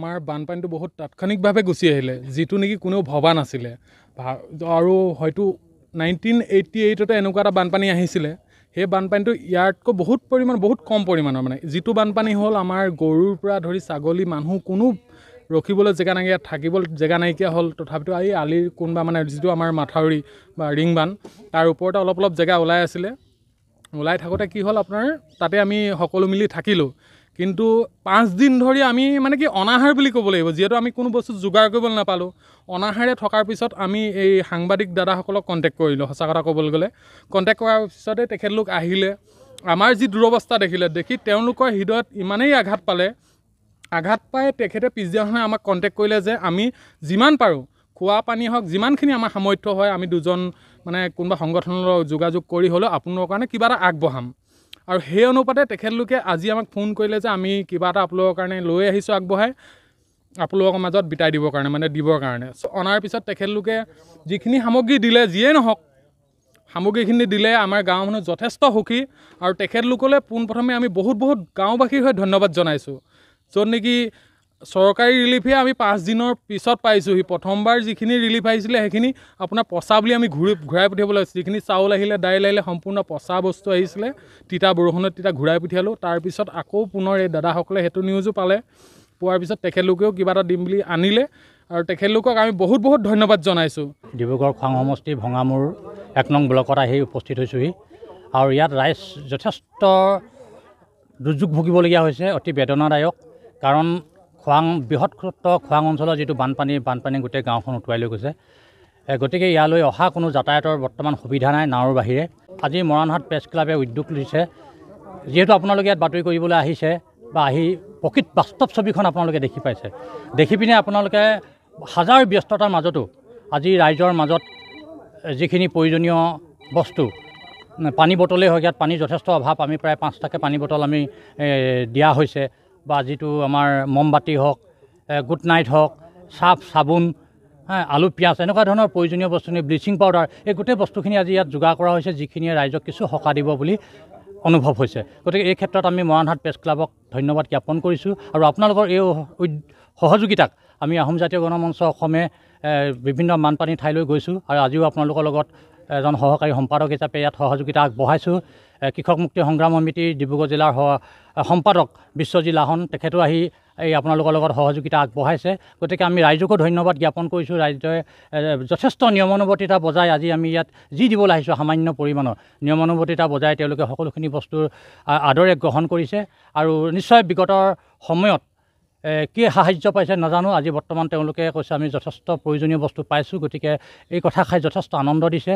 আমাৰ বানপানীটো বহুত তাৎক্ষণিকভাৱে গুচি আহিলে যিটো নেকি কোনেও ভবা নাছিলে আৰু হয়তো নাইনটিন এইটি এইটতে এনেকুৱা এটা বানপানী আহিছিলে সেই বানপানীটো ইয়াতকৈ বহুত পৰিমাণৰ বহুত কম পৰিমাণৰ মানে যিটো বানপানী হ'ল আমাৰ গৰুৰ পৰা ধৰি ছাগলী মানুহ কোনো ৰখিবলৈ জেগা নাইকিয়া থাকিবলৈ জেগা নাইকিয়া হ'ল তথাপিতো এই আলিৰ কোনোবা মানে যিটো আমাৰ মাথাউৰি বা ৰিং বান তাৰ ওপৰতে অলপ অলপ জেগা ওলাই আছিলে ওলাই থাকোঁতে কি হ'ল আপোনাৰ তাতে আমি সকলো মিলি থাকিলোঁ কিন্তু পাঁচদিন ধৰি আমি মানে কি অনাহাৰ বুলি ক'ব লাগিব যিহেতু আমি কোনো বস্তু যোগাৰ কৰিবলৈ নাপালোঁ অনাহাৰে থকাৰ পিছত আমি এই সাংবাদিক দাদাসকলক কণ্টেক্ট কৰিলোঁ সঁচা কথা ক'বলৈ গ'লে কণ্টেক্ট কৰাৰ পিছতে তেখেতলোক আহিলে আমাৰ যি দুৰৱস্থা দেখিলে দেখি তেওঁলোকৰ হৃদয়ত ইমানেই আঘাত পালে আঘাত পাই তেখেতে পিছদিনাখনে আমাক কণ্টেক্ট কৰিলে যে আমি যিমান পাৰোঁ খোৱা পানী হওক যিমানখিনি আমাৰ সামৰ্থ্য হয় আমি দুজন মানে কোনোবা সংগঠনৰ যোগাযোগ কৰি হ'লেও আপোনালোকৰ কাৰণে কিবা এটা আগবঢ়াম আৰু সেই অনুপাতে তেখেতলোকে আজি আমাক ফোন কৰিলে যে আমি কিবা এটা আপোনালোকৰ কাৰণে লৈ আহিছোঁ আগবঢ়াই আপোনালোকৰ মাজত বিটাই দিবৰ কাৰণে মানে দিবৰ কাৰণে চ' অনাৰ পিছত তেখেতলোকে যিখিনি সামগ্ৰী দিলে যিয়ে নহওক সামগ্ৰীখিনি দিলে আমাৰ গাঁও মানুহ যথেষ্ট সুখী আৰু তেখেতলোকলৈ পোনপ্ৰথমে আমি বহুত বহুত গাঁওবাসীৰ হৈ ধন্যবাদ জনাইছোঁ য'ত নেকি চৰকাৰী ৰিলিফহে আমি পাঁচদিনৰ পিছত পাইছোঁহি প্ৰথমবাৰ যিখিনি ৰিলিফ আহিছিলে সেইখিনি আপোনাৰ পচা বুলি আমি ঘূৰি ঘূৰাই পঠিয়াবলৈ আছিলোঁ যিখিনি চাউল আহিলে দাইল আহিলে সম্পূৰ্ণ পচা বস্তু আহিছিলে তিতা বৰষুণত তিতা ঘূৰাই পঠিয়ালোঁ তাৰপিছত আকৌ পুনৰ এই দাদাসকলে সেইটো নিউজো পালে পোৱাৰ পিছত তেখেতলোকেও কিবা এটা দিম বুলি আনিলে আৰু তেখেতলোকক আমি বহুত বহুত ধন্যবাদ জনাইছোঁ ডিব্ৰুগড় খোৱাং সমষ্টি ভঙামূৰ এক নং ব্লকত আহি উপস্থিত হৈছোঁহি আৰু ইয়াত ৰাইজ যথেষ্ট দুৰ্যোগ ভুগিবলগীয়া হৈছে অতি বেদনাদায়ক কাৰণ খোৱাং বৃহৎ খোৱাং অঞ্চলৰ যিটো বানপানী বানপানী গোটেই গাঁওখন উটুৱাই লৈ গৈছে গতিকে ইয়ালৈ অহা কোনো যাতায়াতৰ বৰ্তমান সুবিধা নাই নাৱৰ বাহিৰে আজি মৰাণহাট প্ৰেছ ক্লাবে উদ্যোগ লৈছে যিহেতু আপোনালোকে ইয়াত বাতৰি কৰিবলৈ আহিছে বা আহি প্ৰকৃত বাস্তৱ ছবিখন আপোনালোকে দেখি পাইছে দেখি পিনে আপোনালোকে হাজাৰ ব্যস্ততাৰ মাজতো আজি ৰাইজৰ মাজত যিখিনি প্ৰয়োজনীয় বস্তু পানী বটলেই হওক ইয়াত পানী যথেষ্ট অভাৱ আমি প্ৰায় পাঁচটাকৈ পানী বটল আমি দিয়া হৈছে বা যিটো আমাৰ মমবাতি হওক গুড নাইট হওক চাফ চাবোন আলু পিঁয়াজ এনেকুৱা ধৰণৰ প্ৰয়োজনীয় বস্তুখিনি ব্লিচিং পাউডাৰ এই গোটেই বস্তুখিনি আজি ইয়াত যোগাৰ কৰা হৈছে যিখিনিয়ে ৰাইজক কিছু সকাহ দিব বুলি অনুভৱ হৈছে গতিকে এই ক্ষেত্ৰত আমি মৰাণহাট প্ৰেছ ক্লাবক ধন্যবাদ জ্ঞাপন কৰিছোঁ আৰু আপোনালোকৰ এই সহযোগিতাক আমি আহোম জাতীয় গণমঞ্চ অসমে বিভিন্ন বানপানী ঠাইলৈ গৈছোঁ আৰু আজিও আপোনালোকৰ লগত এজন সহকাৰী সম্পাদক হিচাপে ইয়াত সহযোগিতা আগবঢ়াইছোঁ কৃষক মুক্তি সংগ্ৰাম সমিতিৰ ডিব্ৰুগড় জিলাৰ সম্পাদক বিশ্বজিৎ লাহন তেখেতো আহি এই আপোনালোকৰ লগত সহযোগিতা আগবঢ়াইছে গতিকে আমি ৰাইজকো ধন্যবাদ জ্ঞাপন কৰিছোঁ ৰাইজে যথেষ্ট নিয়মানুৱৰ্তিতা বজাই আজি আমি ইয়াত যি দিবলৈ আহিছোঁ সামান্য পৰিমাণৰ নিয়মানুৱৰ্তিতা বজাই তেওঁলোকে সকলোখিনি বস্তুৰ আদৰে গ্ৰহণ কৰিছে আৰু নিশ্চয় বিগতৰ সময়ত কি সাহায্য পাইছে নাজানো আজি বৰ্তমান তেওঁলোকে কৈছে আমি যথেষ্ট প্ৰয়োজনীয় বস্তু পাইছোঁ গতিকে এই কথা খাই যথেষ্ট আনন্দ দিছে